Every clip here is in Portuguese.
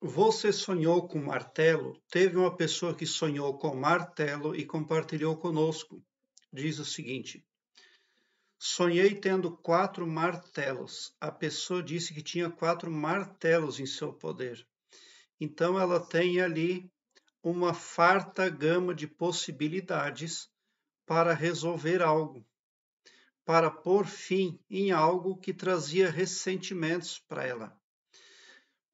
Você sonhou com martelo? Teve uma pessoa que sonhou com martelo e compartilhou conosco. Diz o seguinte: Sonhei tendo quatro martelos. A pessoa disse que tinha quatro martelos em seu poder. Então ela tem ali uma farta gama de possibilidades para resolver algo, para pôr fim em algo que trazia ressentimentos para ela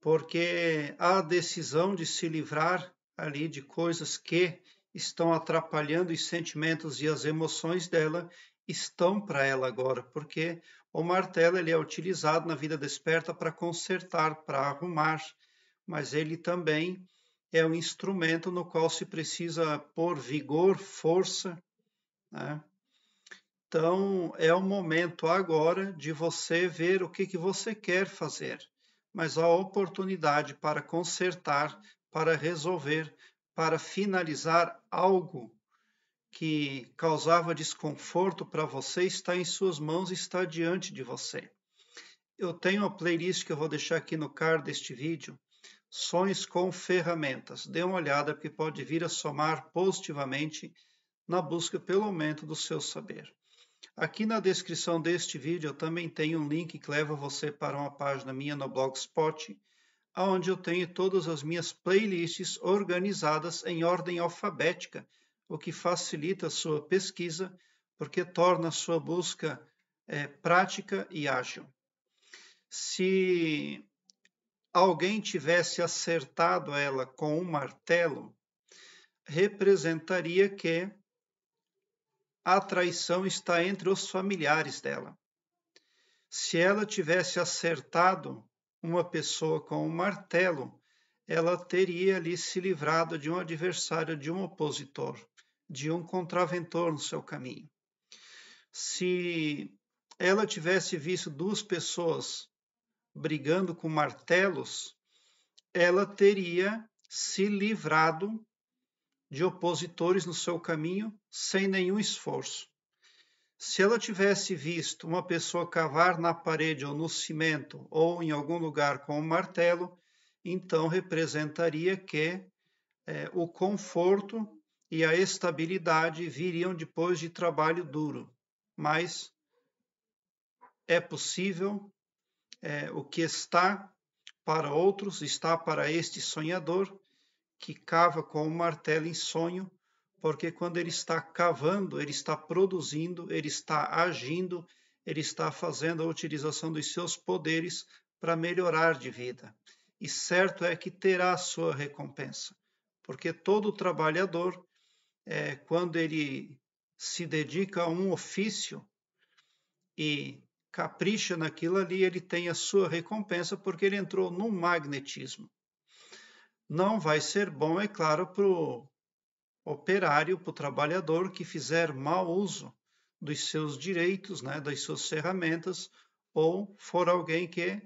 porque a decisão de se livrar ali de coisas que estão atrapalhando os sentimentos e as emoções dela estão para ela agora, porque o martelo ele é utilizado na vida desperta para consertar, para arrumar, mas ele também é um instrumento no qual se precisa pôr vigor, força. Né? Então, é o momento agora de você ver o que, que você quer fazer mas a oportunidade para consertar, para resolver, para finalizar algo que causava desconforto para você está em suas mãos, está diante de você. Eu tenho a playlist que eu vou deixar aqui no card deste vídeo, Sonhos com Ferramentas. Dê uma olhada porque pode vir a somar positivamente na busca pelo aumento do seu saber. Aqui na descrição deste vídeo eu também tenho um link que leva você para uma página minha no Blogspot, onde eu tenho todas as minhas playlists organizadas em ordem alfabética, o que facilita a sua pesquisa, porque torna a sua busca é, prática e ágil. Se alguém tivesse acertado ela com um martelo, representaria que a traição está entre os familiares dela. Se ela tivesse acertado uma pessoa com um martelo, ela teria ali se livrado de um adversário, de um opositor, de um contraventor no seu caminho. Se ela tivesse visto duas pessoas brigando com martelos, ela teria se livrado de opositores no seu caminho sem nenhum esforço. Se ela tivesse visto uma pessoa cavar na parede ou no cimento ou em algum lugar com um martelo, então representaria que é, o conforto e a estabilidade viriam depois de trabalho duro. Mas é possível, é, o que está para outros está para este sonhador que cava com o um martelo em sonho, porque quando ele está cavando, ele está produzindo, ele está agindo, ele está fazendo a utilização dos seus poderes para melhorar de vida. E certo é que terá sua recompensa, porque todo trabalhador, é, quando ele se dedica a um ofício e capricha naquilo ali, ele tem a sua recompensa, porque ele entrou num magnetismo não vai ser bom, é claro, para o operário, para o trabalhador que fizer mau uso dos seus direitos, né, das suas ferramentas, ou for alguém que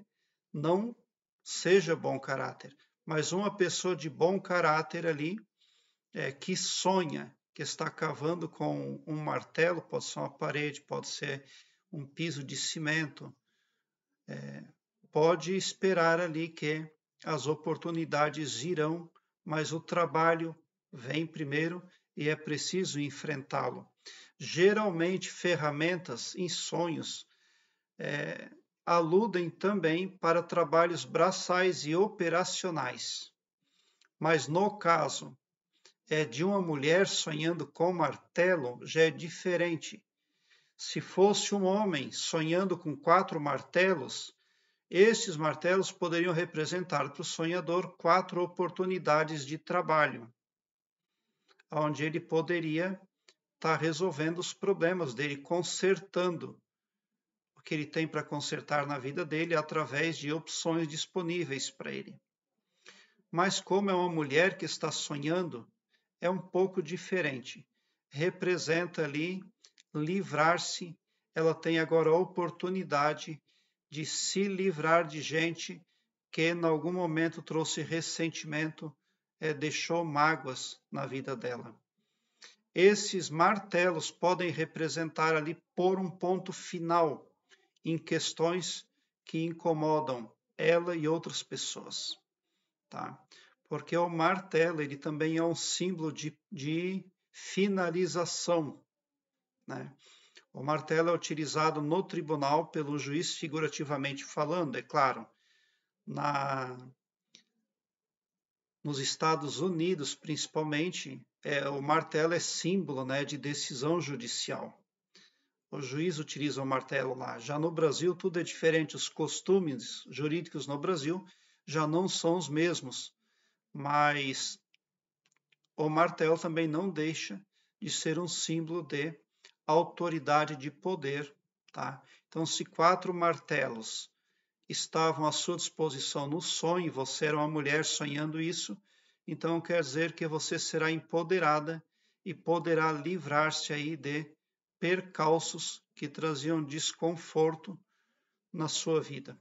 não seja bom caráter. Mas uma pessoa de bom caráter ali, é, que sonha, que está cavando com um martelo, pode ser uma parede, pode ser um piso de cimento, é, pode esperar ali que as oportunidades irão, mas o trabalho vem primeiro e é preciso enfrentá-lo. Geralmente, ferramentas em sonhos é, aludem também para trabalhos braçais e operacionais. Mas no caso é de uma mulher sonhando com martelo, já é diferente. Se fosse um homem sonhando com quatro martelos, estes martelos poderiam representar para o sonhador quatro oportunidades de trabalho, onde ele poderia estar tá resolvendo os problemas dele, consertando o que ele tem para consertar na vida dele através de opções disponíveis para ele. Mas, como é uma mulher que está sonhando, é um pouco diferente. Representa ali livrar-se, ela tem agora a oportunidade de se livrar de gente que em algum momento trouxe ressentimento, é, deixou mágoas na vida dela. Esses martelos podem representar ali por um ponto final em questões que incomodam ela e outras pessoas, tá? Porque o martelo ele também é um símbolo de, de finalização, né? O martelo é utilizado no tribunal pelo juiz figurativamente falando, é claro. Na nos Estados Unidos, principalmente, é, o martelo é símbolo né, de decisão judicial. O juiz utiliza o martelo lá. Já no Brasil, tudo é diferente. Os costumes jurídicos no Brasil já não são os mesmos. Mas o martelo também não deixa de ser um símbolo de autoridade de poder. Tá? Então, se quatro martelos estavam à sua disposição no sonho, você era uma mulher sonhando isso, então quer dizer que você será empoderada e poderá livrar-se aí de percalços que traziam desconforto na sua vida.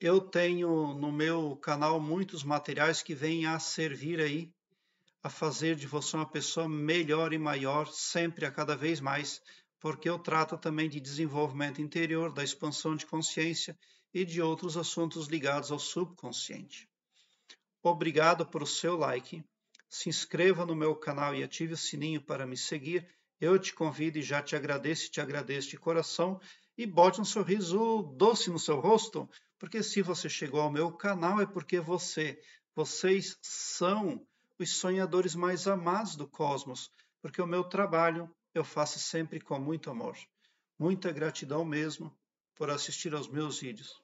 Eu tenho no meu canal muitos materiais que vêm a servir aí a fazer de você uma pessoa melhor e maior, sempre, a cada vez mais, porque eu trato também de desenvolvimento interior, da expansão de consciência e de outros assuntos ligados ao subconsciente. Obrigado por o seu like. Se inscreva no meu canal e ative o sininho para me seguir. Eu te convido e já te agradeço, te agradeço de coração e bote um sorriso doce no seu rosto, porque se você chegou ao meu canal é porque você, vocês são os sonhadores mais amados do cosmos, porque o meu trabalho eu faço sempre com muito amor. Muita gratidão mesmo por assistir aos meus vídeos.